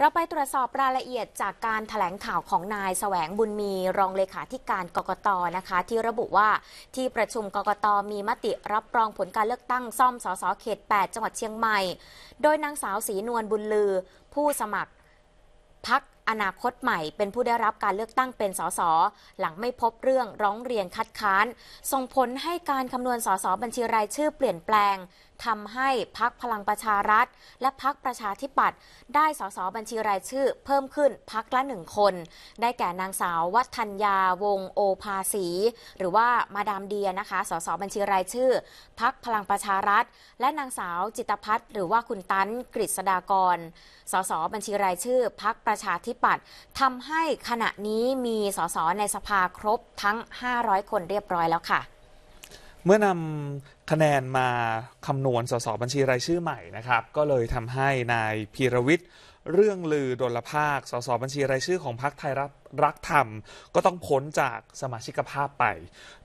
เราไปตรวจสอบรายละเอียดจากการถแถลงข่าวของนายสแสวงบุญมีรองเลขาธิการกกตนะคะ ที่ระบุว่าที่ประชุมกกตมีมติรับรองผลการเลือกตั้งซ่อมสสเขต 8 จังหวัดเชียงใหม่ โดยนางสาวศรีนวลบุญลือ ผู้สมัครพักอนาคตใหม่ เป็นผู้ได้รับการเลือกตั้งเป็นสสหลังไม่พบเรื่องร้องเรียนคัดค้าน ส่งผลให้การคำนวณสสบัญชีราย ชื่อเปลี่ยนแปลงทำให้พักพลังประชารัฐ และพักประชาธิปัตย์ได้สสบัญชีรายชื่อ เพิ่มขึ้นพักละหนึ่งคน ได้แก่นางสาววัฒนยาวงโอภาสี หรือว่ามาดามเดียนะคะสสบัญชีรายชื่อ พักพลังประชารัฐ และนางสาวจิตพัฒน์หรือว่าคุณตันกฤษดากรสสบัญชีรายชื่อ พักประชาธิปัตย์ทำให้ขณะนี้มีสสในสภาครบทั้ง 500 คนเรียบร้อยแล้วค่ะเมื่อนำคะแนนมาคำนวณสสบัญชีรายชื่อใหม่นะครับ ก็เลยทำให้นายพีรวิทย์เรื่องลือดลภาคสสบัญชีรายชื่อของพรรคไทยรักรักธรรมก็ต้องพ้นจากสมาชิกภาพไป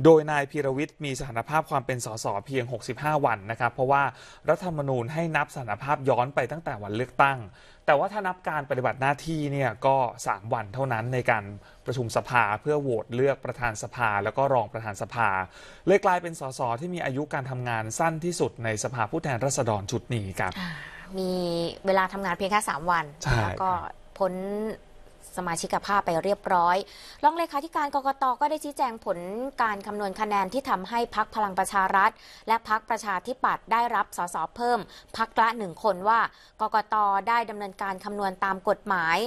โดยนายพีรวิทย์มีสถานภาพความเป็นสสเพียง 65 วันนะครับ เพราะว่ารัฐธรรมนูญให้นับสถานภาพย้อนไปตั้งแต่วันเลือกตั้ง แต่ว่าถ้านับการปฏิบัติหน้าที่เนี่ย ก็ 3 วันเท่านั้นในการประชุมสภาเพื่อโหวตเลือกประธานสภาแล้วก็รองประธานสภา เลยกลายเป็นสสที่มีอายุการทำงานสั้นที่สุดในสภาผู้แทนราษฎรชุดนี้ครับมีเวลาทำงานเพียงแค่สามวันแล้วก็พ้นสมาชิกภาพไปเรียบร้อยรองเลขาธิการกรกตก็ได้ชี้แจงผลการคำนวณคะแนนที่ทำให้พักพลังประชารัฐและพักประชาธิปัตย์ได้รับสสเพิ่มพักละหนึ่งคนว่ากรกตได้ดำเนินการคำนวณตามกฎหมาย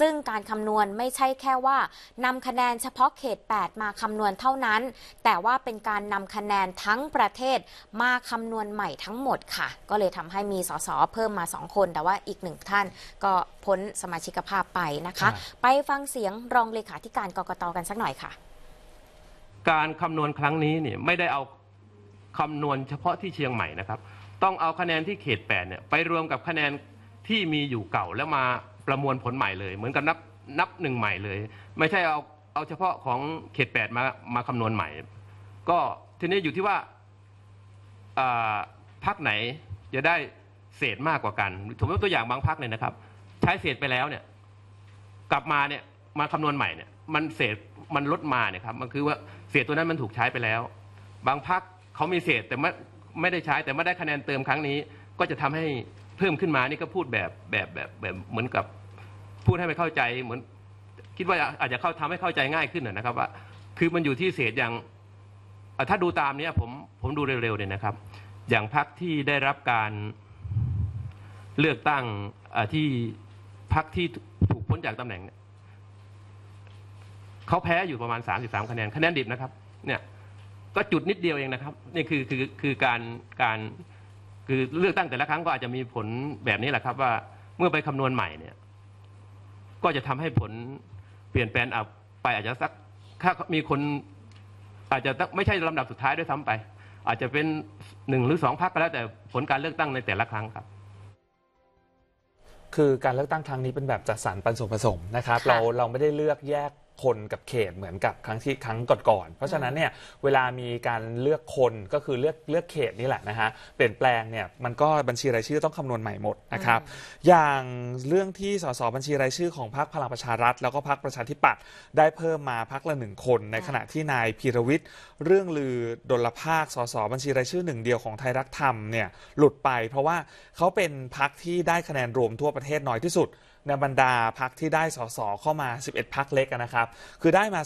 ซึ่งการคำนวณไม่ใช่แค่ว่านำคะแนนเฉพาะเขต 8 มาคำนวณเท่านั้น แต่ว่าเป็นการนำคะแนนทั้งประเทศ มาคำนวณใหม่ทั้งหมดค่ะ ก็เลยทำให้มีสสเพิ่มมาสองคน แต่ว่าอีกหนึ่งท่าน ก็พ้น สมาชิกภาพไปนะคะไปฟังเสียงรองเลขาธิการกรกตกันสักหน่อยค่ะ การคำนวณครั้งนี้เนี่ยไม่ได้เอาคำนวณเฉพาะที่เชียงใหม่นะครับ ต้องเอาคะแนนที่เขตแปดเนี่ยไปรวมกับคะแนนที่มีอยู่เก่าแล้วมาประมวลผลใหม่เลย เหมือนกับนับนับหนึ่งใหม่เลย ไม่ใช่เอาเอาเฉพาะของเขตแปดมามาคำนวณใหม่ ก็ทีนี้อยู่ที่ว่าพักไหนจะได้เศษมากกว่ากันผมยกตัวอย่างบางพักเนี่ยนะครับ ใช้เศษไปแล้วเนี่ยกลับมาเนี่ยมาคำนวณใหม่เนี่ย มันเศษมันลดมาเนี่ยครับ มันคือว่าเศษตัวนั้นมันถูกใช้ไปแล้ว บางพักเขามีเศษแต่ไม่ไม่ได้ใช้แต่ไม่ได้คะแนนเติมครั้งนี้ ก็จะทำให้เพิ่มขึ้นมานี่ก็พูดแบบแบบแบบแบบเหมือนกับ พูดให้ไปเข้าใจเหมือนคิดว่าอาจจะเข้าทำให้เข้าใจง่ายขึ้นนนะครับ ว่าคือมันอยู่ที่เศษอย่างถ้าดูตามเนี้ยผมผมดูเร็วๆเนี่ยนะครับ อย่างพักที่ได้รับการเลือกตั้งที่พักที่้นจากตำแหน่งเนี่ยเขาแพ้อยู่ประมาณสสสามิบามคะแนนคะแนน ดิบนะครับเนี่ยก็จุดนิดเดียวเองนะครับ นี่คือคือคือการการคือเลือกตั้งแต่ละครั้งก็อาจจะมีผลแบบนี้แหละครับ ว่าเมื่อไปคำนวณใหม่เนี่ย ก็จะทำให้ผลเปลี่ยนแปลงไป อาจจะสักถ้ามีคนอาจจะไม่ใช่ลำดับสุดท้ายด้วยซ้ำไป อาจจะเป็นหนึ่งหรือสองพักก็แล้วแต่ผลการเลือกตั้งในแต่ละครั้งครับคือการเลือกตั้งครั้งนี้เป็นแบบจัดสรรปันส่วนผสมนะครับเราเราไม่ได้เลือกแยกคนกับเขตเหมือนกับครั้งที่ครั้งก่อนๆเพราะฉะนั้นเนี่ยเวลามีการเลือกคนก็คือเลือกเลือกเขตนี่แหละนะฮะเปลี่ยนแปลงเนี่ยมันก็บัญชีรายชื่อต้องคำนวณใหม่หมดนะครับ อย่างเรื่องที่สสบัญชีรายชื่อของพรรคพลังประชารัฐแล้วก็พรรคประชาธิปัตย์ได้เพิ่มมาพรรคละหนึ่งคนในขณะที่นายพีรวิทย์เรื่องลือดลภาคสสบัญชีรายชื่อหนึ่งเดียวของไทยรักธรรมเนี่ยหลุดไปเพราะว่าเขาเป็นพรรคที่ได้คะแนนรวมทั่วประเทศน้อยที่สุด ในบรรดาพักที่ได้สสเข้ามา 11พักเล็กนะครับนับคือได้มา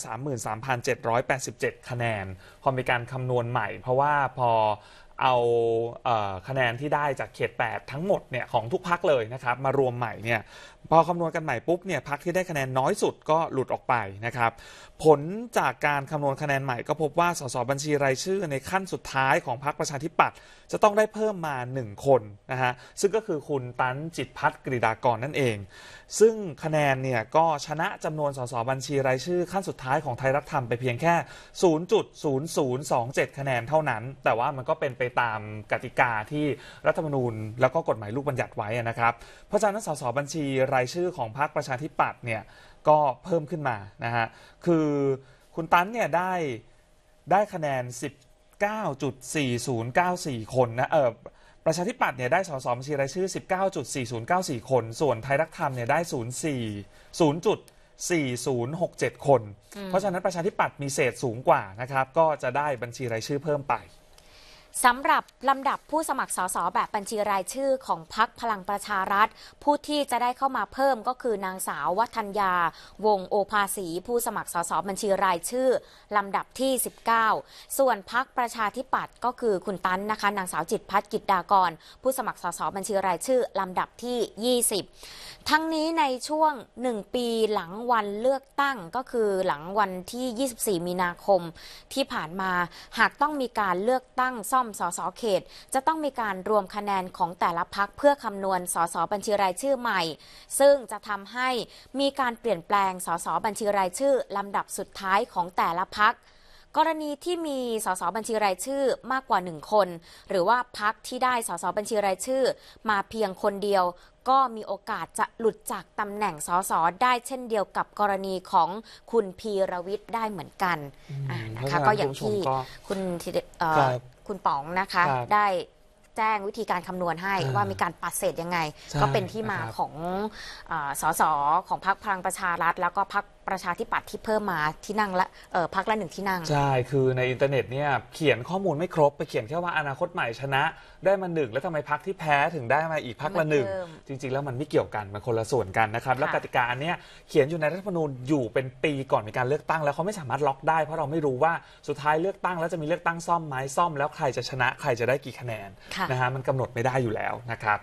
33,787 คะแนน พอมีการคำนวณใหม่ เพราะว่าพอเอาคะแนนที่ได้จากเขต 8 ทั้งหมดเนี่ยของทุกพักเลยนะครับมารวมใหม่เนี่ยพอคำนวณกันใหม่ปุ๊บเนี่ยพักที่ได้คะแนนน้อยสุดก็หลุดออกไปนะครับผลจากการคำนวณคะแนนใหม่ก็พบว่าสสบัญชีรายชื่อในขั้นสุดท้ายของพักประชาธิปัตย์จะต้องได้เพิ่มมา 1 คนนะฮะซึ่งก็คือคุณตันจิตพัฒน์กริดากรนั่นเอง ซึ่งคะแนนเนี่ยก็ชนะจำนวนสสบัญชีรายชื่อขั้นสุดท้ายของไทยรักธรรมไปเพียงแค่0.0027 คะแนนเท่านั้น แต่ว่ามันก็เป็นไปตามกติกาที่รัฐธรรมนูญแล้วก็กฎหมายลูกบัญญัติไว้นะครับเพราะฉะนั้นสส บัญชีรายชื่อของพรรคประชาธิปัตย์เนี่ยก็เพิ่มขึ้นมานะฮะคือคุณตั้นเนี่ยได้ได้คะแนน 19.4094 คนนะเออประชาธิปัตย์เนี่ยได้สสบัญชีรายชื่อ 19.4094 คน ส่วนไทยรักธรรมเนี่ยได้ 04 0 4067 คน เพราะฉะนั้นประชาธิปัตย์มีเศษสูงกว่านะครับก็จะได้บัญชีรายชื่อเพิ่มไปสำหรับลำดับผู้สมัครสสแบบบัญชีรายชื่อ ของพักพลังประชารัฐ ผู้ที่จะได้เข้ามาเพิ่มก็คือนางสาววัฒนยาวงโอภาสีผู้สมัครสสบัญชีรายชื่อลำดับที่ 19 ส่วนพักประชาธิปัตย์ก็คือคุณตั้นนะคะนางสาวจิตพัฒกิจดากรผู้สมัครสสบัญชีรายชื่อลำดับที่ 20 ทั้งนี้ในช่วง 1 ปีหลังวันเลือกตั้งก็คือหลังวันที่ 24 มีนาคม ที่ผ่านมาหากต้องมีการเลือกตั้งซ่อมสสเขตจะต้องมีการรวมคะแนนของแต่ละพักเพื่อคำนวณสสบัญชีรายชื่อใหม่ ซึ่งจะทำให้มีการเปลี่ยนแปลงสสบัญชีรายชื่อลำดับสุดท้ายของแต่ละพักกรณีที่มีสสบัญชีรายชื่อมากกว่าหนึ่งคน หรือว่าพักที่ได้สสบัญชีรายชื่อ มาเพียงคนเดียวก็มีโอกาสจะหลุดจากตำแหน่งสสได้เช่นเดียวกับกรณีของคุณพีรวิทย์ได้เหมือนกันนะคะก็อย่างที่คุณคุณป๋องนะคะได้แจ้งวิธีการคำนวณให้ว่ามีการปัดเศษยังไงก็เป็นที่มาของสสของพรรคพลังประชารัฐ แล้วก็พรรคประชาธิปัตย์ที่เพิ่มมาที่นั่งละพักละหนึ่งที่นั่ง ใช่ คือในอินเทอร์เน็ตเนี่ยเขียนข้อมูลไม่ครบไปเขียนแค่ว่าอนาคตใหม่ชนะได้มาหนึ่งแล้วทำไมพักที่แพ้ถึงได้มาอีกพักละหนึ่งจริงๆ แล้วมันไม่เกี่ยวกันมันคนละส่วนกันนะครับแล้วกติกาอันเนี้ยเขียนอยู่ในรัฐธรรมนูญอยู่เป็นปีก่อนมีการเลือกตั้งแล้วเขาไม่สามารถล็อกได้เพราะเราไม่รู้ว่าสุดท้ายเลือกตั้ง แล้วจะมีเลือกตั้งซ่อมไหมซ่อม แล้วใครจะชนะใครจะได้กี่คะแนนนะฮะมันกำหนดไม่ได้อยู่แล้วนะครับ